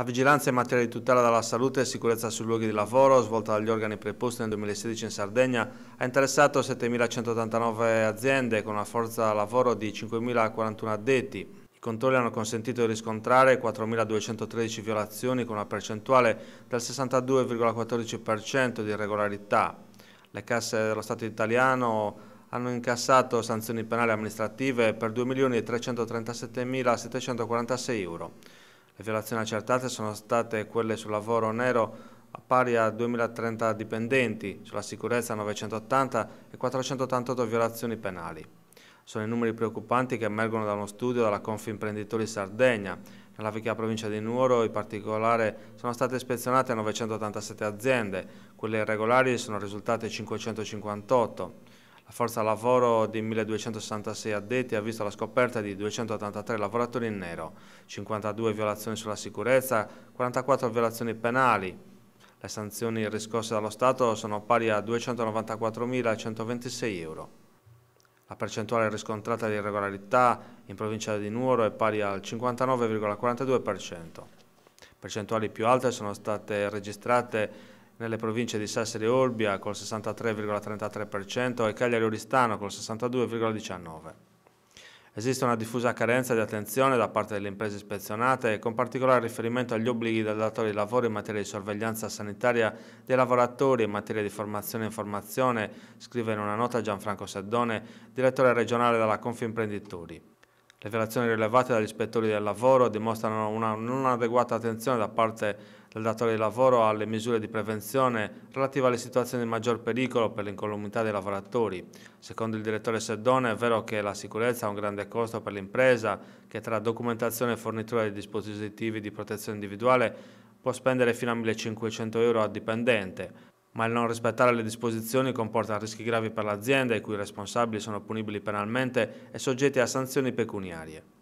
La vigilanza in materia di tutela della salute e sicurezza sui luoghi di lavoro, svolta dagli organi preposti nel 2016 in Sardegna, ha interessato 7.189 aziende con una forza lavoro di 5.041 addetti. I controlli hanno consentito di riscontrare 4.213 violazioni con una percentuale del 62,14% di irregolarità. Le casse dello Stato italiano hanno incassato sanzioni penali amministrative per 2.337.746 euro. Le violazioni accertate sono state quelle sul lavoro nero pari a 2030 dipendenti, sulla sicurezza 980 e 488 violazioni penali. Sono i numeri preoccupanti che emergono da uno studio della Confimprenditore Sardegna. Nella vecchia provincia di Nuoro, in particolare, sono state ispezionate 987 aziende, quelle irregolari sono risultate 558. La forza lavoro di 1266 addetti ha visto la scoperta di 283 lavoratori in nero, 52 violazioni sulla sicurezza, 44 violazioni penali. Le sanzioni riscosse dallo Stato sono pari a 294.126 euro. La percentuale riscontrata di irregolarità in provincia di Nuoro è pari al 59,42%. Percentuali più alte sono state registrate nelle province di Sassari e Olbia col 63,33% e Cagliari Oristano col 62,19%. Esiste una diffusa carenza di attenzione da parte delle imprese ispezionate, con particolare riferimento agli obblighi del datore di lavoro in materia di sorveglianza sanitaria dei lavoratori e in materia di formazione e informazione, scrive in una nota Gianfranco Seddone, direttore regionale della Imprenditori. Le violazioni rilevate dagli ispettori del lavoro dimostrano una non adeguata attenzione da parte del datore di lavoro alle misure di prevenzione relative alle situazioni di maggior pericolo per l'incolumità dei lavoratori. Secondo il direttore Seddone è vero che la sicurezza ha un grande costo per l'impresa che tra documentazione e fornitura di dispositivi di protezione individuale può spendere fino a 1.500 euro a dipendente, ma il non rispettare le disposizioni comporta rischi gravi per l'azienda i cui responsabili sono punibili penalmente e soggetti a sanzioni pecuniarie.